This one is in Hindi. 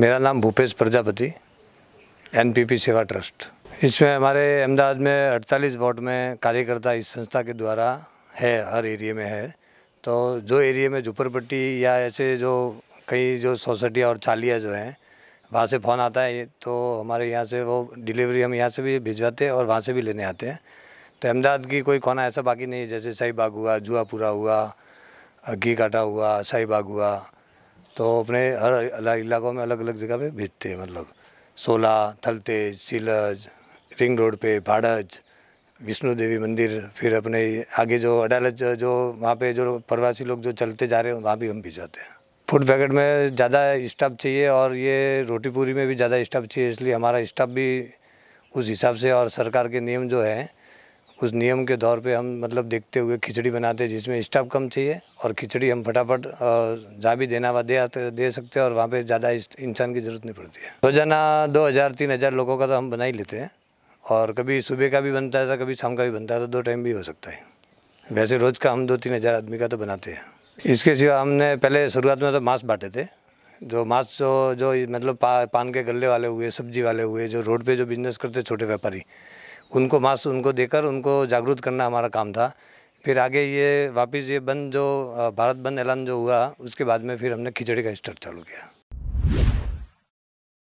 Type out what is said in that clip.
मेरा नाम भूपेश प्रजापति एनपीपी सेवा ट्रस्ट इसमें हमारे अहमदाबाद में 48 वार्ड में कार्यकर्ता इस संस्था के द्वारा है हर एरिया में है तो जो एरिया में झुपड़पट्टी या ऐसे जो कई जो सोसाइटियाँ और चालिया जो हैं वहाँ से फ़ोन आता है तो हमारे यहाँ से वो डिलीवरी हम यहाँ से भी भिजवाते हैं और वहाँ से भी लेने आते हैं तो अहमदाबाद की कोई कोना ऐसा बाकी नहीं है जैसे शाही बाग हुआ जुआपुरा हुआ घी काटा हुआ शाही बाग हुआ तो अपने हर अलग इलाकों में अलग अलग जगह पे भेजते हैं मतलब सोला थलतेज सीलज रिंग रोड पे भाड़ज विष्णु देवी मंदिर फिर अपने आगे जो अडालज जो वहाँ पे जो प्रवासी लोग जो चलते जा रहे हैं वहाँ भी हम भिजाते हैं फूड पैकेट में ज़्यादा स्टाफ चाहिए और ये रोटी पूरी में भी ज़्यादा स्टाफ चाहिए इसलिए हमारा स्टाफ भी उस हिसाब से और सरकार के नियम जो हैं उस नियम के तौर पे हम मतलब देखते हुए खिचड़ी बनाते जिसमें स्टाफ कम चाहिए और खिचड़ी हम फटाफट जहाँ भी देना वा दे आते दे सकते हैं और वहाँ पे ज़्यादा इंसान की ज़रूरत नहीं पड़ती है रोजाना दो हज़ार तीन हज़ार लोगों का तो हम बना ही लेते हैं और कभी सुबह का भी बनता है तो कभी शाम का भी बनता है तो दो टाइम भी हो सकता है वैसे रोज़ का हम दो तीन हज़ार आदमी का तो बनाते हैं इसके सिवा हमने पहले शुरुआत में तो मांस बांटे थे जो मांस जो, जो मतलब पा, पान के गले वाले हुए सब्जी वाले हुए जो रोड पे जो बिजनेस करते छोटे व्यापारी उनको मास्क उनको देकर उनको जागरूक करना हमारा काम था फिर आगे ये वापस ये बंद जो भारत बंद ऐलान जो हुआ उसके बाद में फिर हमने खिचड़ी का स्टार्ट चालू किया